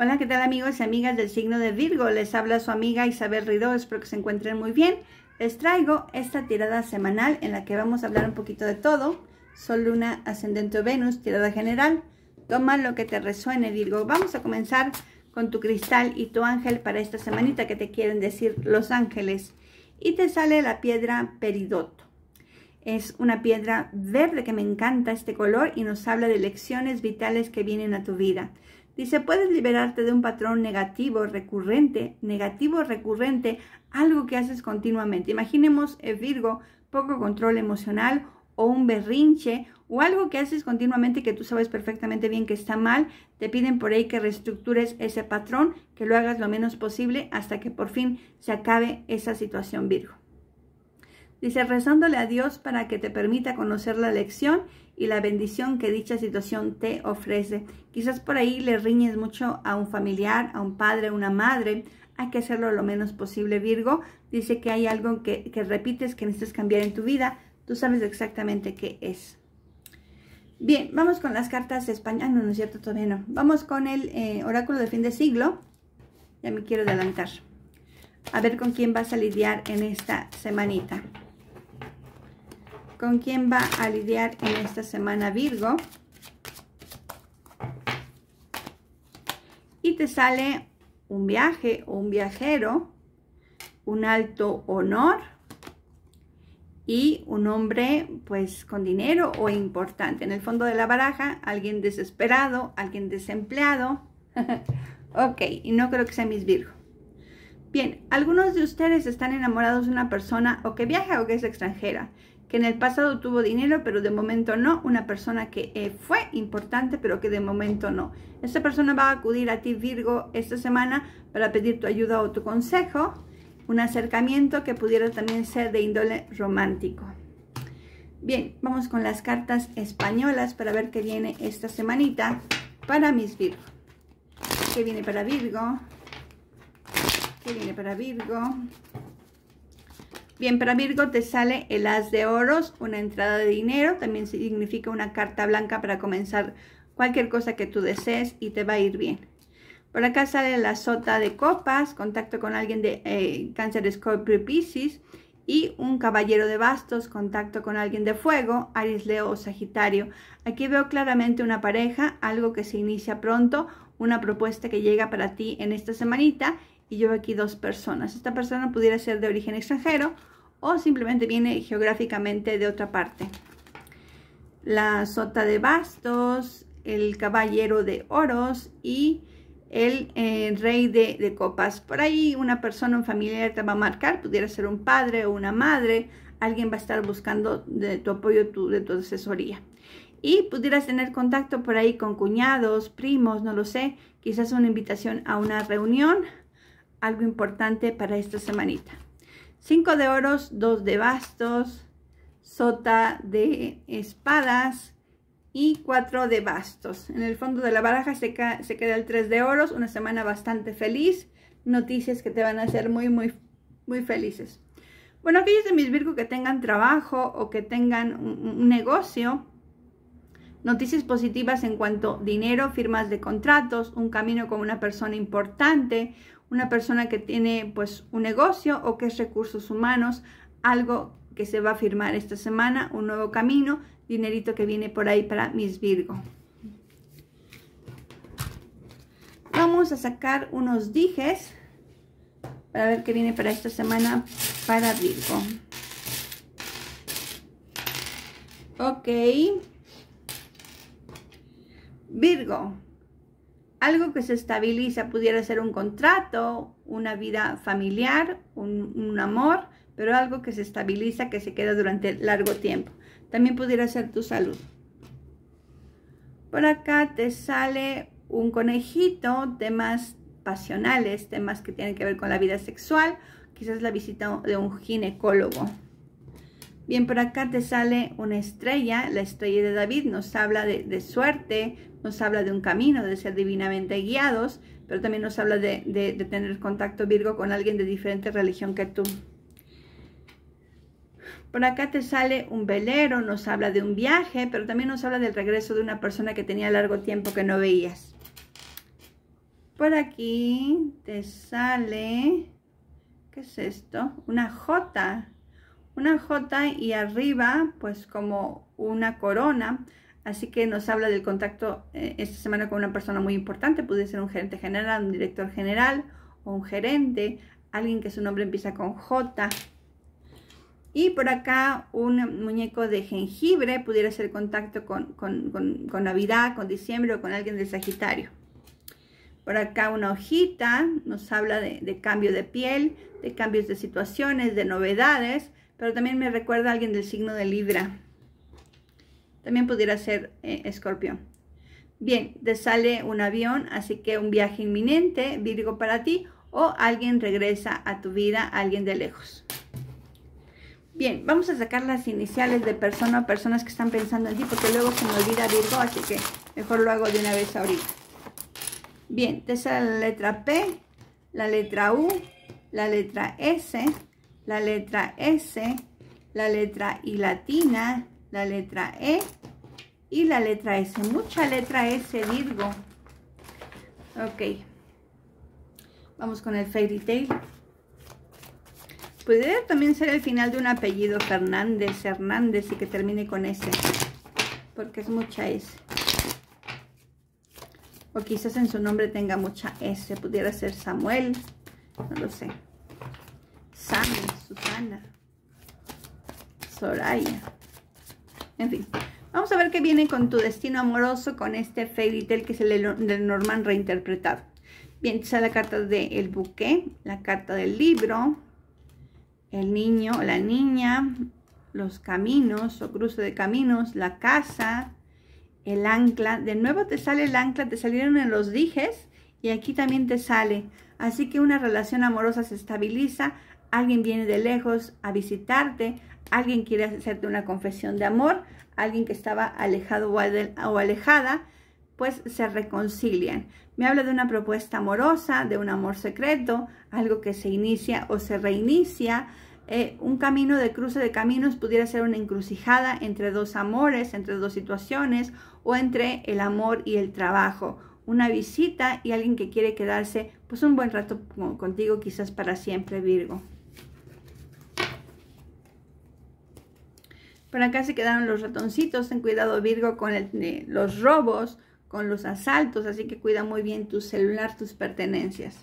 Hola, ¿qué tal amigos y amigas del signo de Virgo? Les habla su amiga Isabel Ridó, espero que se encuentren muy bien. Les traigo esta tirada semanal en la que vamos a hablar un poquito de todo. Sol, Luna, Ascendente o Venus, tirada general. Toma lo que te resuene, Virgo. Vamos a comenzar con tu cristal y tu ángel para esta semanita que te quieren decir los ángeles. Y te sale la piedra peridoto. Es una piedra verde que me encanta este color y nos habla de lecciones vitales que vienen a tu vida. Dice, puedes liberarte de un patrón negativo recurrente, negativo recurrente, algo que haces continuamente. Imaginemos el eh, Virgo, poco control emocional o un berrinche o algo que haces continuamente que tú sabes perfectamente bien que está mal, te piden por ahí que reestructures ese patrón, que lo hagas lo menos posible hasta que por fin se acabe esa situación Virgo. Dice, rezándole a Dios para que te permita conocer la lección y la bendición que dicha situación te ofrece. Quizás por ahí le riñes mucho a un familiar, a un padre, a una madre. Hay que hacerlo lo menos posible, Virgo. Dice que hay algo que, que repites que necesitas cambiar en tu vida. Tú sabes exactamente qué es. Bien, vamos con las cartas de España. Ah, no, no es cierto, todavía no. Vamos con el eh, oráculo de fin de siglo. Ya me quiero adelantar. A ver con quién vas a lidiar en esta semanita con quién va a lidiar en esta semana Virgo. Y te sale un viaje o un viajero, un alto honor y un hombre pues con dinero o importante. En el fondo de la baraja, alguien desesperado, alguien desempleado. ok, y no creo que sea mis Virgo. Bien, algunos de ustedes están enamorados de una persona o que viaja o que es extranjera que en el pasado tuvo dinero, pero de momento no. Una persona que eh, fue importante, pero que de momento no. Esta persona va a acudir a ti, Virgo, esta semana para pedir tu ayuda o tu consejo. Un acercamiento que pudiera también ser de índole romántico. Bien, vamos con las cartas españolas para ver qué viene esta semanita para mis Virgo. ¿Qué viene para Virgo? ¿Qué viene para Virgo? Bien, para Virgo te sale el as de oros, una entrada de dinero, también significa una carta blanca para comenzar cualquier cosa que tú desees y te va a ir bien. Por acá sale la sota de copas, contacto con alguien de eh, cáncer, Scorpio, Pisces y un caballero de bastos, contacto con alguien de fuego, Aries, Leo o Sagitario. Aquí veo claramente una pareja, algo que se inicia pronto, una propuesta que llega para ti en esta semanita y yo aquí dos personas. Esta persona pudiera ser de origen extranjero o simplemente viene geográficamente de otra parte. La sota de bastos, el caballero de oros y el eh, rey de, copas. Por ahí una persona, un familiar te va a marcar, pudiera ser un padre o una madre, alguien va a estar buscando de tu apoyo, de tu asesoría. Y pudieras tener contacto por ahí con cuñados, primos, no lo sé, quizás una invitación a una reunión, algo importante para esta semanita. 5 de oros, 2 de bastos, sota de espadas y 4 de bastos. En el fondo de la baraja se, se queda el 3 de oros, una semana bastante feliz. Noticias que te van a hacer muy, muy, muy felices. Bueno, aquellos de mis Virgo que tengan trabajo o que tengan un, negocio, Noticias positivas en cuanto a dinero, firmas de contratos, un camino con una persona importante, una persona que tiene pues un negocio o que es recursos humanos, algo que se va a firmar esta semana, un nuevo camino, dinerito que viene por ahí para mis Virgo. Vamos a sacar unos dijes para ver qué viene para esta semana para Virgo. Ok. Virgo, algo que se estabiliza, pudiera ser un contrato, una vida familiar, un, amor, pero algo que se estabiliza, que se queda durante largo tiempo. También pudiera ser tu salud. Por acá te sale un conejito, temas pasionales, temas que tienen que ver con la vida sexual, quizás la visita de un ginecólogo. Bien, por acá te sale una estrella, la estrella de David, nos habla de, suerte, nos habla de un camino, de ser divinamente guiados, pero también nos habla de, de tener contacto Virgo con alguien de diferente religión que tú. Por acá te sale un velero, nos habla de un viaje, pero también nos habla del regreso de una persona que tenía largo tiempo que no veías. Por aquí te sale, ¿qué es esto? Una jota una J y arriba pues como una corona. Así que nos habla del contacto eh, esta semana con una persona muy importante. Puede ser un gerente general, un director general o un gerente. Alguien que su nombre empieza con J. Y por acá un muñeco de jengibre pudiera ser contacto con, Navidad, con diciembre o con alguien del Sagitario. Por acá una hojita nos habla de, cambio de piel, de cambios de situaciones, de novedades pero también me recuerda a alguien del signo de Libra. También pudiera ser eh, Escorpio. Bien, te sale un avión, así que un viaje inminente, Virgo para ti, o alguien regresa a tu vida, alguien de lejos. Bien, vamos a sacar las iniciales de persona o personas que están pensando en ti, porque luego se me olvida Virgo, así que mejor lo hago de una vez ahorita. Bien, te sale la letra P, la letra U, la letra S, la letra S, la letra I latina, la letra E y la letra S. Mucha letra S, Virgo. Ok. Vamos con el Fairy tale, pudiera también ser el final de un apellido Fernández, Hernández y que termine con S. Porque es mucha S. O quizás en su nombre tenga mucha S. Pudiera ser Samuel. No lo sé. Sammy, Susana, Soraya. En fin, vamos a ver qué viene con tu destino amoroso con este fairy tale que es el de Norman reinterpretado. Bien, sale la carta del el buque, la carta del libro, el niño o la niña, los caminos o cruce de caminos, la casa, el ancla. De nuevo te sale el ancla, te salieron en los dijes y aquí también te sale. Así que una relación amorosa se estabiliza, alguien viene de lejos a visitarte, alguien quiere hacerte una confesión de amor, alguien que estaba alejado o alejada, pues se reconcilian. Me habla de una propuesta amorosa, de un amor secreto, algo que se inicia o se reinicia, eh, un camino de cruce de caminos pudiera ser una encrucijada entre dos amores, entre dos situaciones o entre el amor y el trabajo. Una visita y alguien que quiere quedarse pues un buen rato contigo quizás para siempre Virgo. Por acá se quedaron los ratoncitos. Ten cuidado, Virgo, con eh, los robos, con los asaltos. Así que cuida muy bien tu celular, tus pertenencias.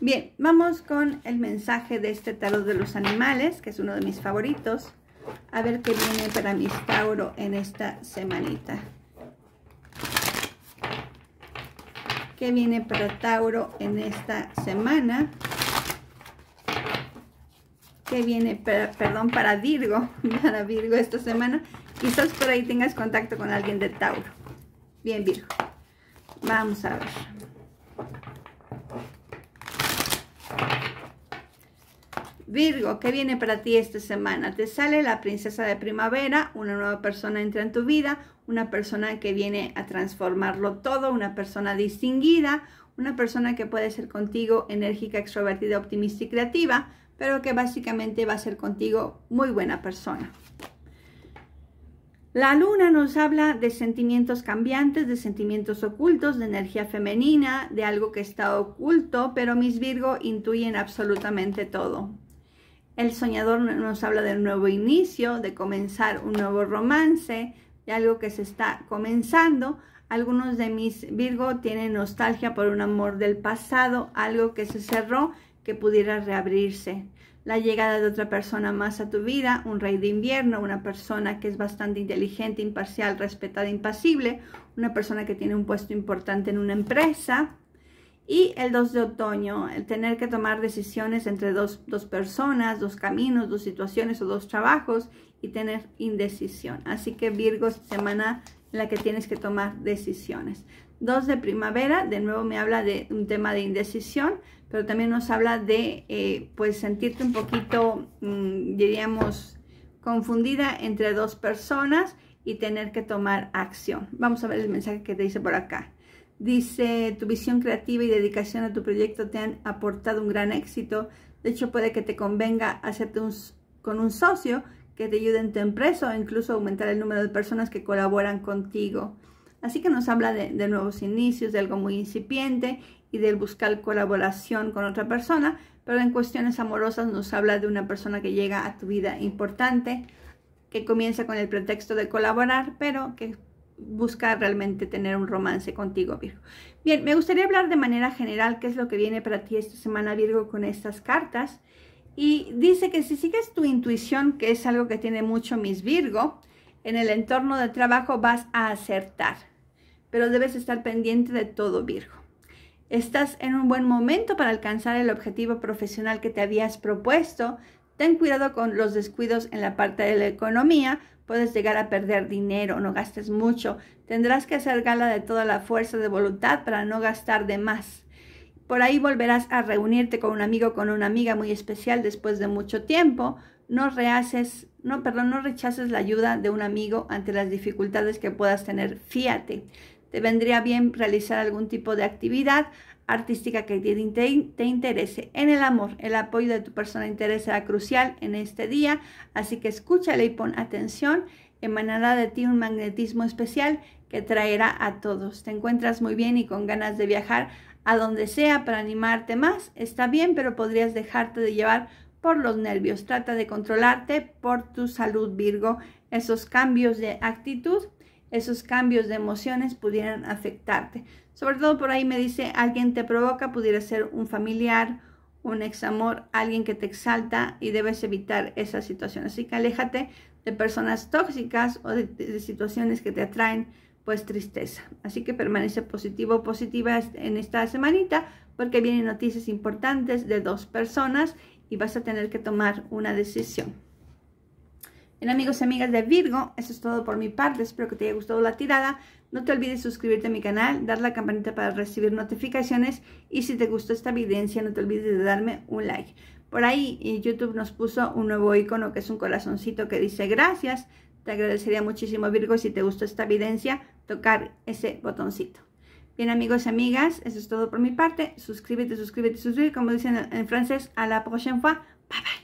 Bien, vamos con el mensaje de este tarot de los animales, que es uno de mis favoritos. A ver qué viene para mis Tauro en esta semanita. ¿Qué viene para Tauro en esta semana? viene, perdón, para Virgo, para Virgo esta semana. Quizás por ahí tengas contacto con alguien de Tauro. Bien, Virgo. Vamos a ver. Virgo, ¿qué viene para ti esta semana? Te sale la princesa de primavera, una nueva persona entra en tu vida, una persona que viene a transformarlo todo, una persona distinguida, una persona que puede ser contigo enérgica, extrovertida, optimista y creativa, pero que básicamente va a ser contigo muy buena persona. La luna nos habla de sentimientos cambiantes, de sentimientos ocultos, de energía femenina, de algo que está oculto, pero mis Virgo intuyen absolutamente todo. El soñador nos habla del nuevo inicio, de comenzar un nuevo romance, de algo que se está comenzando. Algunos de mis Virgo tienen nostalgia por un amor del pasado, algo que se cerró que pudiera reabrirse. La llegada de otra persona más a tu vida, un rey de invierno, una persona que es bastante inteligente, imparcial, respetada, impasible, una persona que tiene un puesto importante en una empresa. Y el 2 de otoño, el tener que tomar decisiones entre dos, dos personas, dos caminos, dos situaciones o dos trabajos y tener indecisión. Así que Virgo, semana en la que tienes que tomar decisiones. Dos de primavera, de nuevo me habla de un tema de indecisión, pero también nos habla de eh, pues, sentirte un poquito, mm, diríamos, confundida entre dos personas y tener que tomar acción. Vamos a ver el mensaje que te dice por acá. Dice, tu visión creativa y dedicación a tu proyecto te han aportado un gran éxito. De hecho, puede que te convenga hacerte un, con un socio que te ayude en tu empresa o incluso aumentar el número de personas que colaboran contigo. Así que nos habla de, nuevos inicios, de algo muy incipiente y del buscar colaboración con otra persona, pero en cuestiones amorosas nos habla de una persona que llega a tu vida importante, que comienza con el pretexto de colaborar, pero que busca realmente tener un romance contigo, Virgo. Bien, me gustaría hablar de manera general qué es lo que viene para ti esta semana, Virgo, con estas cartas. Y dice que si sigues tu intuición, que es algo que tiene mucho mis Virgo, en el entorno de trabajo vas a acertar pero debes estar pendiente de todo, Virgo. Estás en un buen momento para alcanzar el objetivo profesional que te habías propuesto. Ten cuidado con los descuidos en la parte de la economía. Puedes llegar a perder dinero, no gastes mucho. Tendrás que hacer gala de toda la fuerza de voluntad para no gastar de más. Por ahí volverás a reunirte con un amigo con una amiga muy especial después de mucho tiempo. No rehaces, no, perdón, no rechaces la ayuda de un amigo ante las dificultades que puedas tener. Fíate te vendría bien realizar algún tipo de actividad artística que te, interese. En el amor, el apoyo de tu persona interesada crucial en este día, así que escúchale y pon atención, emanará de ti un magnetismo especial que traerá a todos. Te encuentras muy bien y con ganas de viajar a donde sea para animarte más, está bien, pero podrías dejarte de llevar por los nervios. Trata de controlarte por tu salud, Virgo. Esos cambios de actitud esos cambios de emociones pudieran afectarte. Sobre todo por ahí me dice, alguien te provoca, pudiera ser un familiar, un ex amor, alguien que te exalta y debes evitar esa situación. Así que aléjate de personas tóxicas o de, situaciones que te atraen pues tristeza. Así que permanece positivo o positiva en esta semanita porque vienen noticias importantes de dos personas y vas a tener que tomar una decisión. Bien amigos y amigas de Virgo, eso es todo por mi parte, espero que te haya gustado la tirada. No te olvides suscribirte a mi canal, dar la campanita para recibir notificaciones y si te gustó esta evidencia no te olvides de darme un like. Por ahí eh, YouTube nos puso un nuevo icono que es un corazoncito que dice gracias. Te agradecería muchísimo Virgo si te gustó esta evidencia tocar ese botoncito. Bien amigos y amigas, eso es todo por mi parte. Suscríbete, suscríbete, suscríbete. Como dicen en francés, a la prochaine fois. Bye bye.